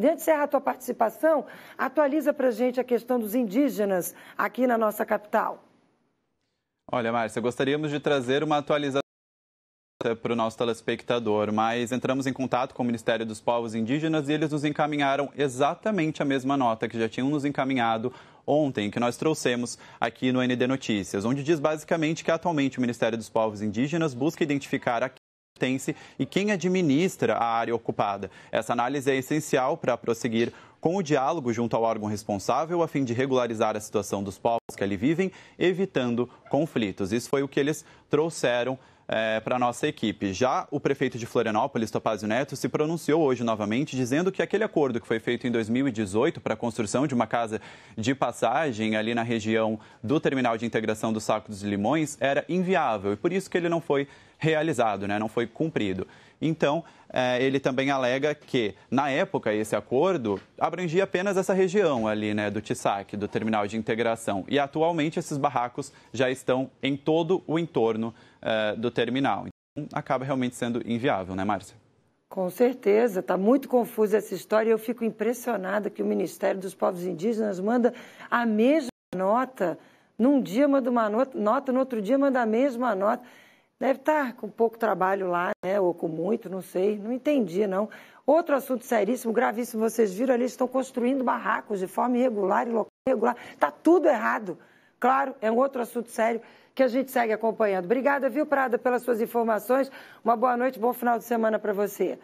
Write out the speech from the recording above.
Diante encerrar a tua participação, atualiza para gente a questão dos indígenas aqui na nossa capital. Olha, Márcia, gostaríamos de trazer uma atualização para o nosso telespectador, mas entramos em contato com o Ministério dos Povos Indígenas e eles nos encaminharam exatamente a mesma nota que já tinham nos encaminhado ontem, que nós trouxemos aqui no ND Notícias, onde diz basicamente que atualmente o Ministério dos Povos Indígenas busca identificar a pertence e quem administra a área ocupada. Essa análise é essencial para prosseguir com o diálogo junto ao órgão responsável a fim de regularizar a situação dos povos que ali vivem, evitando conflitos. Isso foi o que eles trouxeram é, eh, para a nossa equipe. Já o prefeito de Florianópolis, Topazio Neto, se pronunciou hoje novamente, dizendo que aquele acordo que foi feito em 2018 para a construção de uma casa de passagem ali na região do terminal de integração do Saco dos Limões era inviável e por isso que ele não foi realizado, né? não foi cumprido. Então, eh, ele também alega que, na época, esse acordo abrangia apenas essa região ali, né, do TISAC, do Terminal de Integração. E atualmente esses barracos já estão em todo o entorno eh, do terminal. Então, acaba realmente sendo inviável, né, Márcia? Com certeza, está muito confusa essa história e eu fico impressionada que o Ministério dos Povos Indígenas manda a mesma nota. Num dia manda uma nota, no outro dia manda a mesma nota. Deve estar com pouco trabalho lá, né? Ou com muito, não sei. Não entendi, não. Outro assunto seríssimo, gravíssimo, vocês viram ali, estão construindo barracos de forma irregular e local irregular. Está tudo errado. Claro, é um outro assunto sério que a gente segue acompanhando. Obrigada, viu, Prada, pelas suas informações. Uma boa noite, bom final de semana para você.